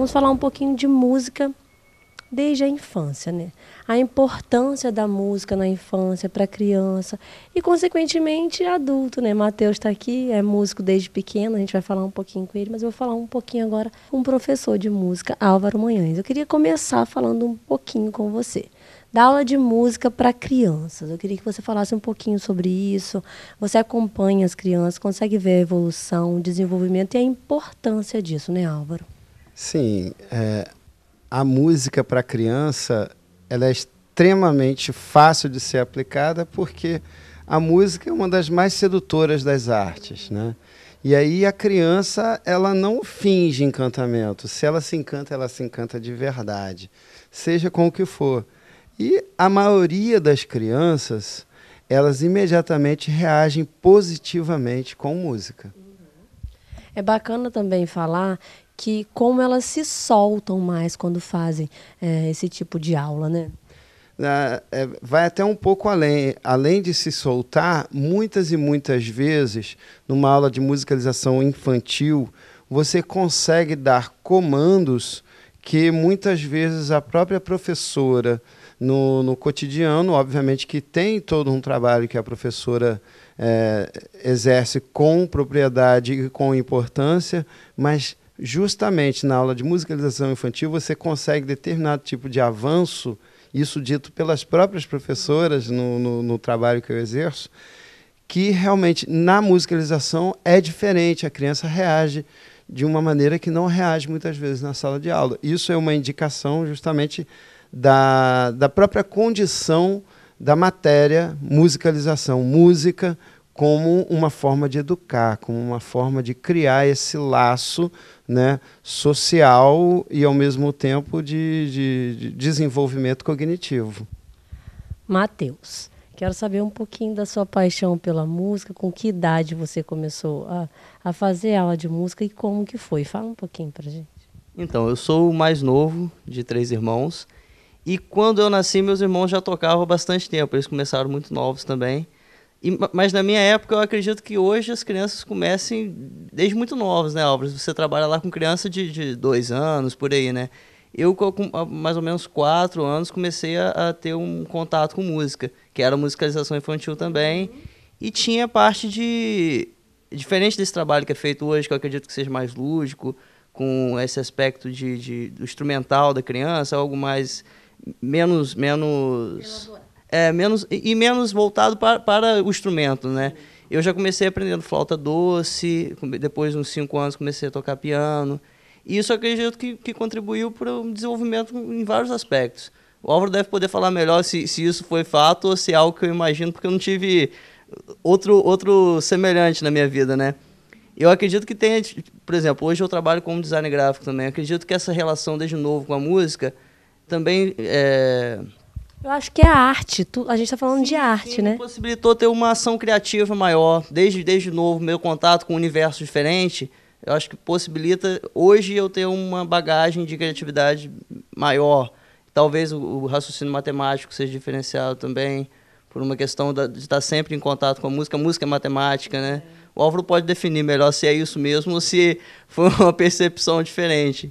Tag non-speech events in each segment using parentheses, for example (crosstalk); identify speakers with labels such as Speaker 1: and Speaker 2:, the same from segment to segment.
Speaker 1: Vamos falar um pouquinho de música desde a infância, né? A importância da música na infância para a criança e, consequentemente, adulto, né? Matheus está aqui, é músico desde pequeno, a gente vai falar um pouquinho com ele, mas eu vou falar um pouquinho agora com um professor de música, Álvaro Manhães. Eu queria começar falando um pouquinho com você. Da aula de música para crianças. Eu queria que você falasse um pouquinho sobre isso. Você acompanha as crianças, consegue ver a evolução, o desenvolvimento e a importância disso, né, Álvaro?
Speaker 2: Sim, é, a música para criança ela é extremamente fácil de ser aplicada porque a música é uma das mais sedutoras das artes, né? E aí a criança, ela não finge encantamento. Se ela se encanta, ela se encanta de verdade, seja com o que for. E a maioria das crianças, elas imediatamente reagem positivamente com música.
Speaker 1: É bacana também falar que como elas se soltam mais quando fazem é, esse tipo de aula, né?
Speaker 2: É, vai até um pouco além. Além de se soltar, muitas e muitas vezes, numa aula de musicalização infantil, você consegue dar comandos que muitas vezes a própria professora, no, no cotidiano, obviamente que tem todo um trabalho que a professora é, exerce com propriedade e com importância, mas justamente na aula de musicalização infantil você consegue determinado tipo de avanço, isso dito pelas próprias professoras no, no, no trabalho que eu exerço, que realmente na musicalização é diferente, a criança reage de uma maneira que não reage muitas vezes na sala de aula. Isso é uma indicação justamente da, da própria condição da matéria musicalização, música como uma forma de educar, como uma forma de criar esse laço né, social e, ao mesmo tempo, de, de, de desenvolvimento cognitivo.
Speaker 1: Matheus, quero saber um pouquinho da sua paixão pela música, com que idade você começou a, a fazer aula de música e como que foi. Fala um pouquinho para gente.
Speaker 3: Então, eu sou o mais novo de três irmãos. E quando eu nasci, meus irmãos já tocavam bastante tempo. Eles começaram muito novos também. E, mas na minha época, eu acredito que hoje as crianças comecem desde muito novas, né, Álvaro? Você trabalha lá com criança de, de dois anos, por aí, né? Eu, com mais ou menos quatro anos, comecei a, a ter um contato com música, que era musicalização infantil também. E tinha parte de. Diferente desse trabalho que é feito hoje, que eu acredito que seja mais lúdico, com esse aspecto de, de do instrumental da criança, algo mais. menos. menos. Elaborado é, menos, e menos voltado para, para o instrumento, né? Eu já comecei aprendendo flauta doce, depois, uns cinco anos, comecei a tocar piano. E isso acredito que, que contribuiu para o desenvolvimento em vários aspectos. O Álvaro deve poder falar melhor se, se isso foi fato ou se é algo que eu imagino, porque eu não tive outro, outro semelhante na minha vida, né? Eu acredito que tenha, por exemplo, hoje eu trabalho como design gráfico também. acredito que essa relação desde novo com a música também é,
Speaker 1: eu acho que é a arte. Tu, a gente está falando sim, de arte, sim, né?
Speaker 3: Possibilitou ter uma ação criativa maior. Desde, desde novo, meu contato com um universo diferente. Eu acho que possibilita hoje eu ter uma bagagem de criatividade maior. Talvez o, o raciocínio matemático seja diferenciado também por uma questão da, de estar sempre em contato com a música. A música é matemática, né? É. O Álvaro pode definir melhor se é isso mesmo ou se (laughs) foi uma percepção diferente.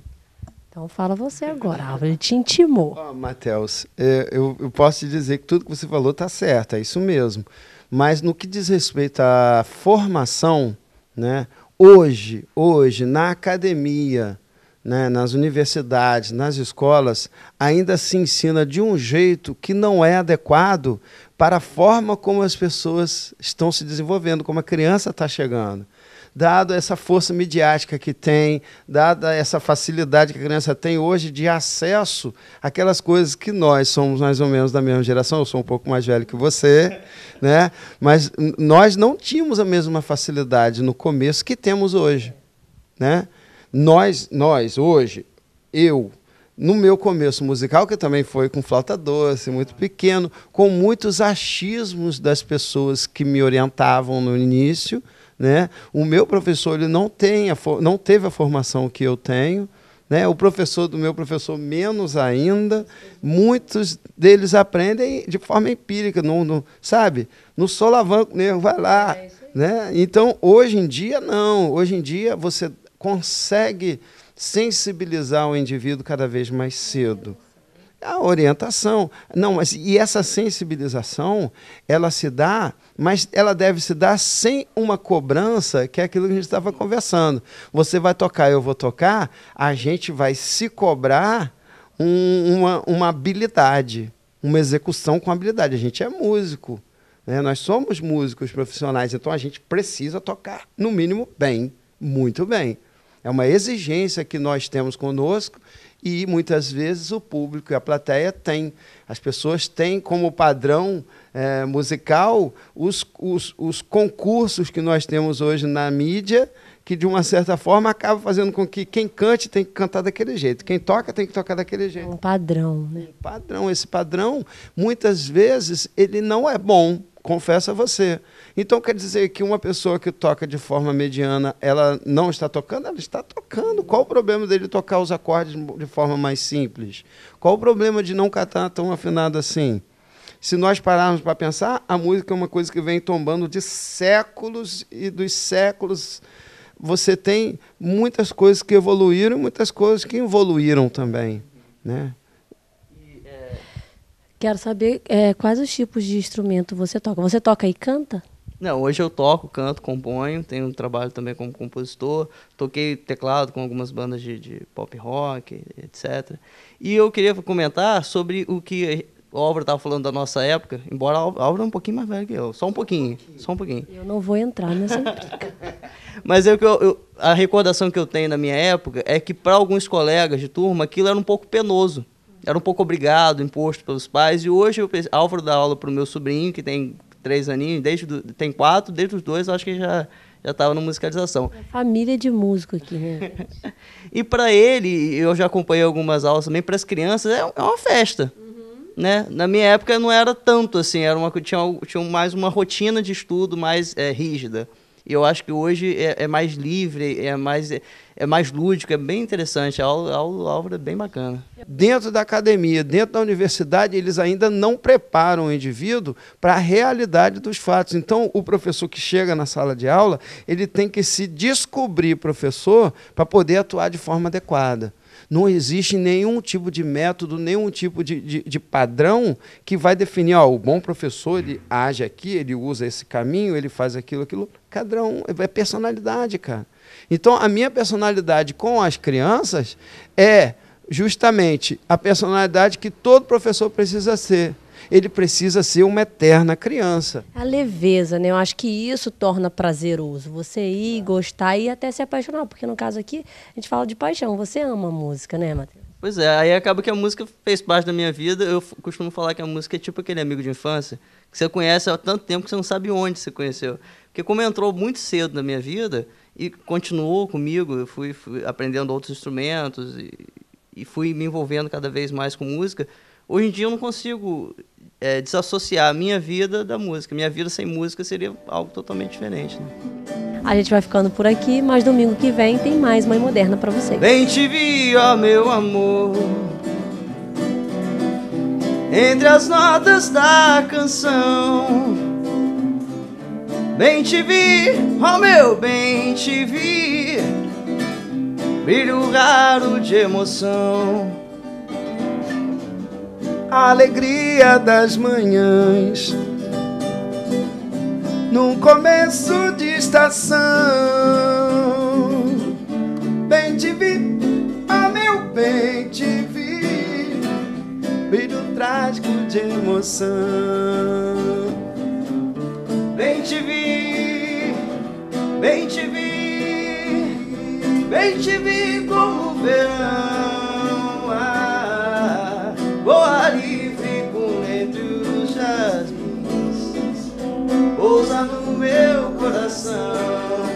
Speaker 1: Então fala você agora, Álvaro, ele te intimou. Oh,
Speaker 2: Matheus, é, eu, eu posso te dizer que tudo que você falou está certo, é isso mesmo. Mas no que diz respeito à formação, né, hoje, hoje, na academia, né, nas universidades, nas escolas, ainda se ensina de um jeito que não é adequado para a forma como as pessoas estão se desenvolvendo, como a criança está chegando dado essa força midiática que tem, dada essa facilidade que a criança tem hoje de acesso àquelas coisas que nós somos mais ou menos da mesma geração, eu sou um pouco mais velho que você, (laughs) né? mas nós não tínhamos a mesma facilidade no começo que temos hoje. Né? Nós, nós, hoje, eu, no meu começo musical, que também foi com flauta doce, muito pequeno, com muitos achismos das pessoas que me orientavam no início, né? O meu professor ele não, tem não teve a formação que eu tenho, né? O professor do meu professor menos ainda. Muitos deles aprendem de forma empírica, no sabe? No solavanco mesmo, vai lá, é né? Então, hoje em dia não. Hoje em dia você consegue sensibilizar o indivíduo cada vez mais cedo a orientação. Não, mas e essa sensibilização, ela se dá, mas ela deve se dar sem uma cobrança, que é aquilo que a gente estava conversando. Você vai tocar, eu vou tocar, a gente vai se cobrar um, uma, uma habilidade, uma execução com habilidade. A gente é músico. Né? Nós somos músicos profissionais, então a gente precisa tocar, no mínimo, bem, muito bem. É uma exigência que nós temos conosco e muitas vezes o público e a plateia tem. As pessoas têm como padrão é, musical os, os, os concursos que nós temos hoje na mídia, que de uma certa forma acaba fazendo com que quem cante tem que cantar daquele jeito, quem toca tem que tocar daquele jeito. É um padrão, né? Um padrão. Esse padrão, muitas vezes, ele não é bom confesso a você. Então quer dizer que uma pessoa que toca de forma mediana, ela não está tocando? Ela está tocando. Qual o problema dele tocar os acordes de forma mais simples? Qual o problema de não catar tão afinado assim? Se nós pararmos para pensar, a música é uma coisa que vem tombando de séculos e dos séculos. Você tem muitas coisas que evoluíram e muitas coisas que evoluíram também. Né?
Speaker 1: Quero saber é, quais os tipos de instrumento você toca. Você toca e canta?
Speaker 3: Não, hoje eu toco, canto, componho, tenho um trabalho também como compositor, toquei teclado com algumas bandas de, de pop rock, etc. E eu queria comentar sobre o que a Álvaro estava falando da nossa época, embora a Álvaro é um pouquinho mais velha que eu, só um pouquinho, só um pouquinho.
Speaker 1: Eu não vou entrar nessa (laughs) briga.
Speaker 3: Mas é eu, eu, a recordação que eu tenho da minha época é que para alguns colegas de turma aquilo era um pouco penoso era um pouco obrigado, imposto pelos pais. E hoje eu Álvaro dá aula para o meu sobrinho, que tem três aninhos, desde do, tem quatro, desde os dois, acho que já já estava na musicalização. É
Speaker 1: família de músico aqui, né?
Speaker 3: (laughs) e para ele, eu já acompanhei algumas aulas também, para as crianças é, é uma festa. Uhum. Né? Na minha época não era tanto assim, era uma, tinha, tinha mais uma rotina de estudo mais é, rígida eu acho que hoje é, é mais livre, é mais, é, mais lúdico, é bem interessante, a aula é, é bem
Speaker 2: bacana. Dentro da academia, dentro da universidade, eles ainda não preparam o indivíduo para a realidade dos fatos. Então, o professor que chega na sala de aula, ele tem que se descobrir professor para poder atuar de forma adequada. Não existe nenhum tipo de método, nenhum tipo de, de, de padrão que vai definir, ó, o bom professor ele age aqui, ele usa esse caminho, ele faz aquilo, aquilo. Cada um é personalidade, cara. Então a minha personalidade com as crianças é justamente a personalidade que todo professor precisa ser ele precisa ser uma eterna criança.
Speaker 1: A leveza, né? Eu acho que isso torna prazeroso. Você ir, gostar e até se apaixonar. Porque no caso aqui, a gente fala de paixão. Você ama a música, né, Matheus?
Speaker 3: Pois é, aí acaba que a música fez parte da minha vida. Eu costumo falar que a música é tipo aquele amigo de infância que você conhece há tanto tempo que você não sabe onde você conheceu. Porque como entrou muito cedo na minha vida e continuou comigo, eu fui, fui aprendendo outros instrumentos e, e fui me envolvendo cada vez mais com música. Hoje em dia eu não consigo é, desassociar a minha vida da música. Minha vida sem música seria algo totalmente diferente. Né?
Speaker 1: A gente vai ficando por aqui, mas domingo que vem tem mais Mãe Moderna para você.
Speaker 4: Bem te vi, ó meu amor,
Speaker 1: entre as notas da
Speaker 4: canção. Bem te vi, ó meu bem te vi, brilho raro de emoção
Speaker 2: a alegria das manhãs. Num começo de estação, bem te vi, ah meu bem te vi, brilho trágico de emoção.
Speaker 4: Bem te vi, bem te vi, bem te vi como verão. meu coração.